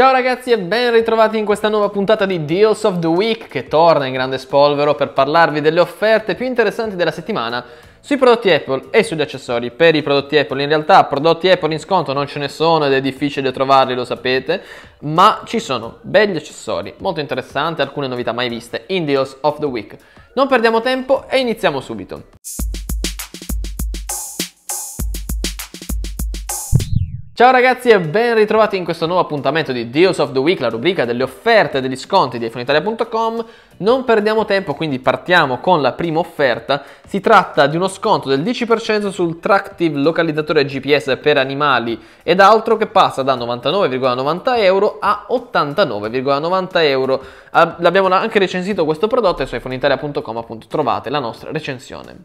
Ciao ragazzi e ben ritrovati in questa nuova puntata di Deals of the Week che torna in grande spolvero per parlarvi delle offerte più interessanti della settimana sui prodotti Apple e sugli accessori per i prodotti Apple. In realtà prodotti Apple in sconto non ce ne sono ed è difficile trovarli, lo sapete, ma ci sono belli accessori, molto interessanti, alcune novità mai viste in Deals of the Week. Non perdiamo tempo e iniziamo subito. Ciao ragazzi e ben ritrovati in questo nuovo appuntamento di Deals of the Week, la rubrica delle offerte e degli sconti di iPhoneItalia.com. Non perdiamo tempo, quindi partiamo con la prima offerta. Si tratta di uno sconto del 10% sul Tractive localizzatore GPS per animali ed altro che passa da 99,90 euro a 89,90 euro. L'abbiamo anche recensito questo prodotto e su iPhoneItalia.com appunto trovate la nostra recensione.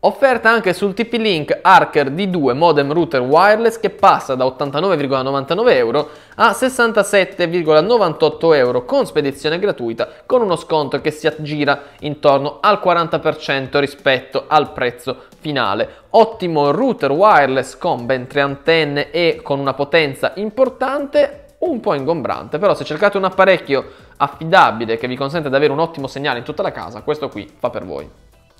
Offerta anche sul TP-Link Archer D2 modem router wireless che passa da 89,99 euro a 67,98 euro con spedizione gratuita con uno sconto che si aggira intorno al 40% rispetto al prezzo finale. Ottimo router wireless con ben tre antenne e con una potenza importante un po' ingombrante, però se cercate un apparecchio affidabile che vi consente di avere un ottimo segnale in tutta la casa, questo qui fa per voi.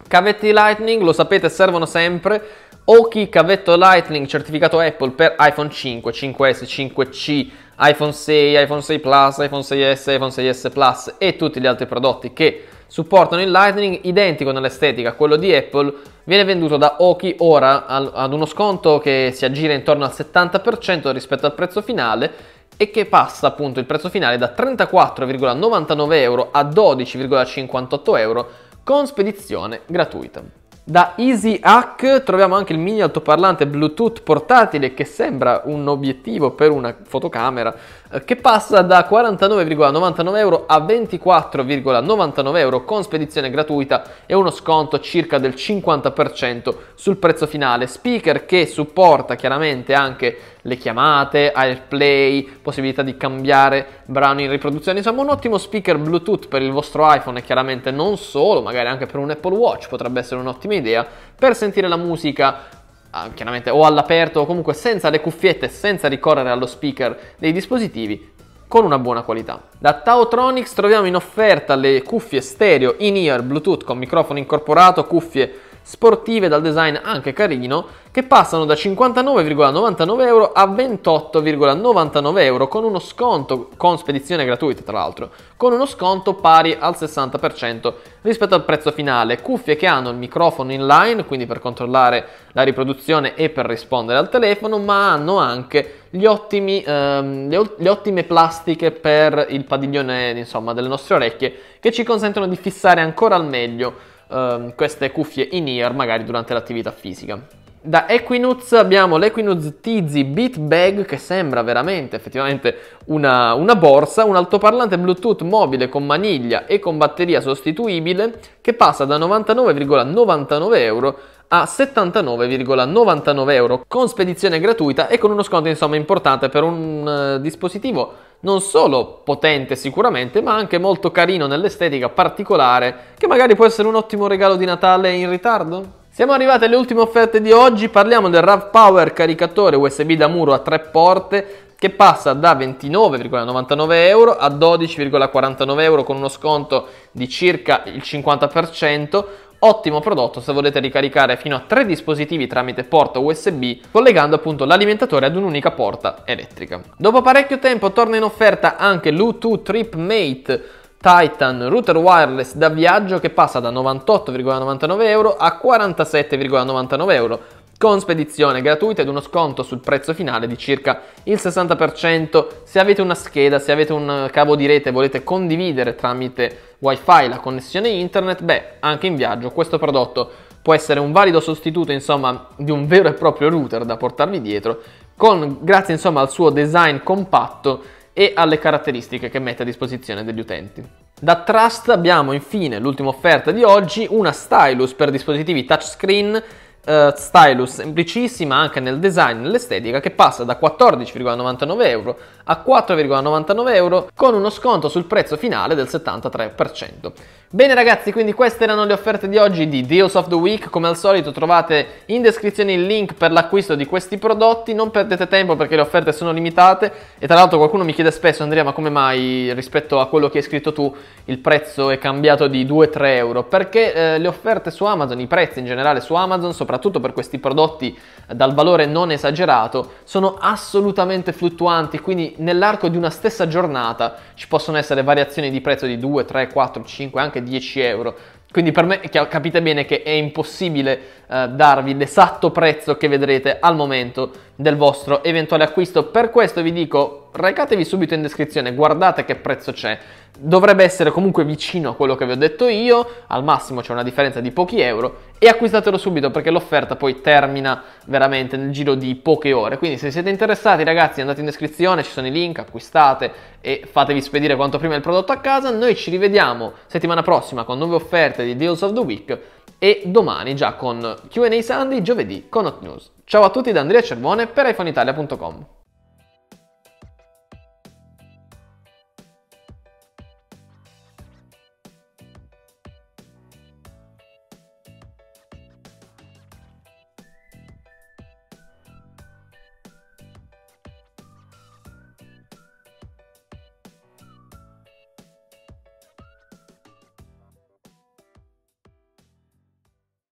Cavetti Lightning, lo sapete, servono sempre. Oki cavetto Lightning certificato Apple per iPhone 5, 5S, 5C, iPhone 6, iPhone 6 Plus, iPhone 6S, iPhone 6S Plus e tutti gli altri prodotti che supportano il Lightning, identico nell'estetica a quello di Apple, viene venduto da Oki ora ad uno sconto che si aggira intorno al 70% rispetto al prezzo finale e che passa appunto il prezzo finale da 34,99 euro a 12,58 euro con spedizione gratuita. Da EasyHack troviamo anche il mini altoparlante Bluetooth portatile che sembra un obiettivo per una fotocamera, eh, che passa da 49,99 euro a 24,99 euro con spedizione gratuita e uno sconto circa del 50% sul prezzo finale. Speaker che supporta chiaramente anche le chiamate, AirPlay, possibilità di cambiare brano in riproduzione, insomma un ottimo speaker Bluetooth per il vostro iPhone e chiaramente non solo, magari anche per un Apple Watch potrebbe essere un'ottima idea per sentire la musica Ah, chiaramente o all'aperto o comunque senza le cuffiette, senza ricorrere allo speaker dei dispositivi, con una buona qualità. Da Tautronics troviamo in offerta le cuffie stereo in-ear Bluetooth con microfono incorporato, cuffie sportive dal design anche carino che passano da 59,99 euro a 28,99 euro con uno sconto con spedizione gratuita tra l'altro, con uno sconto pari al 60% rispetto al prezzo finale. Cuffie che hanno il microfono in line quindi per controllare la riproduzione e per rispondere al telefono, ma hanno anche ottimi, ehm, le, le, ottime plastiche per il padiglione insomma, delle nostre orecchie che ci consentono di fissare ancora al meglio ehm, queste cuffie in-ear magari durante l'attività fisica. Da Equinuz abbiamo l'Equinuz Tizi Beat Bag che sembra veramente effettivamente una, una, borsa, un altoparlante Bluetooth mobile con maniglia e con batteria sostituibile che passa da 99,99 ,99 euro a 79,99 euro con spedizione gratuita e con uno sconto insomma importante per un uh, dispositivo non solo potente sicuramente, ma anche molto carino nell'estetica particolare, che magari può essere un ottimo regalo di Natale in ritardo? Siamo arrivati alle ultime offerte di oggi, parliamo del RAV Power caricatore USB da muro a tre porte che passa da 29,99 euro a 12,49 euro con uno sconto di circa il 50%, Ottimo prodotto se volete ricaricare fino a tre dispositivi tramite porta USB collegando appunto l'alimentatore ad un'unica porta elettrica. Dopo parecchio tempo torna in offerta anche l'U2 TripMate Titan router wireless da viaggio che passa da 98,99 euro a 47,99 euro con spedizione gratuita ed uno sconto sul prezzo finale di circa il 60%. Se avete una scheda, se avete un cavo di rete e volete condividere tramite wifi la connessione internet, beh, anche in viaggio questo prodotto può essere un valido sostituto, insomma, di un vero e proprio router da portarvi dietro, con, grazie insomma al suo design compatto e alle caratteristiche che mette a disposizione degli utenti. Da Trust abbiamo infine l'ultima offerta di oggi, una stylus per dispositivi touchscreen uh, stylus semplicissima anche nel design e nell'estetica che passa da 14,99 euro a 4,99 euro con uno sconto sul prezzo finale del 73%. Bene ragazzi, quindi queste erano le offerte di oggi di Deals of the Week, come al solito trovate in descrizione il link per l'acquisto di questi prodotti, non perdete tempo perché le offerte sono limitate e tra l'altro qualcuno mi chiede spesso Andrea ma come mai rispetto a quello che hai scritto tu il prezzo è cambiato di 2-3 euro? Perché eh, le offerte su Amazon, i prezzi in generale su Amazon, soprattutto per questi prodotti eh, dal valore non esagerato, sono assolutamente fluttuanti, quindi nell'arco di una stessa giornata ci possono essere variazioni di prezzo di 2, 3, 4, 5, anche anche 10 euro. Quindi per me capite bene che è impossibile eh, darvi l'esatto prezzo che vedrete al momento del vostro eventuale acquisto. Per questo vi dico, recatevi subito in descrizione, guardate che prezzo c'è. Dovrebbe essere comunque vicino a quello che vi ho detto io, al massimo c'è una differenza di pochi euro e acquistatelo subito perché l'offerta poi termina veramente nel giro di poche ore. Quindi se siete interessati ragazzi andate in descrizione, ci sono i link, acquistate e fatevi spedire quanto prima il prodotto a casa. Noi ci rivediamo settimana prossima con nuove offerte di Deals of the Week e domani già con Q&A Sunday, giovedì con Hot News. Ciao a tutti da Andrea Cervone per iPhoneItalia.com.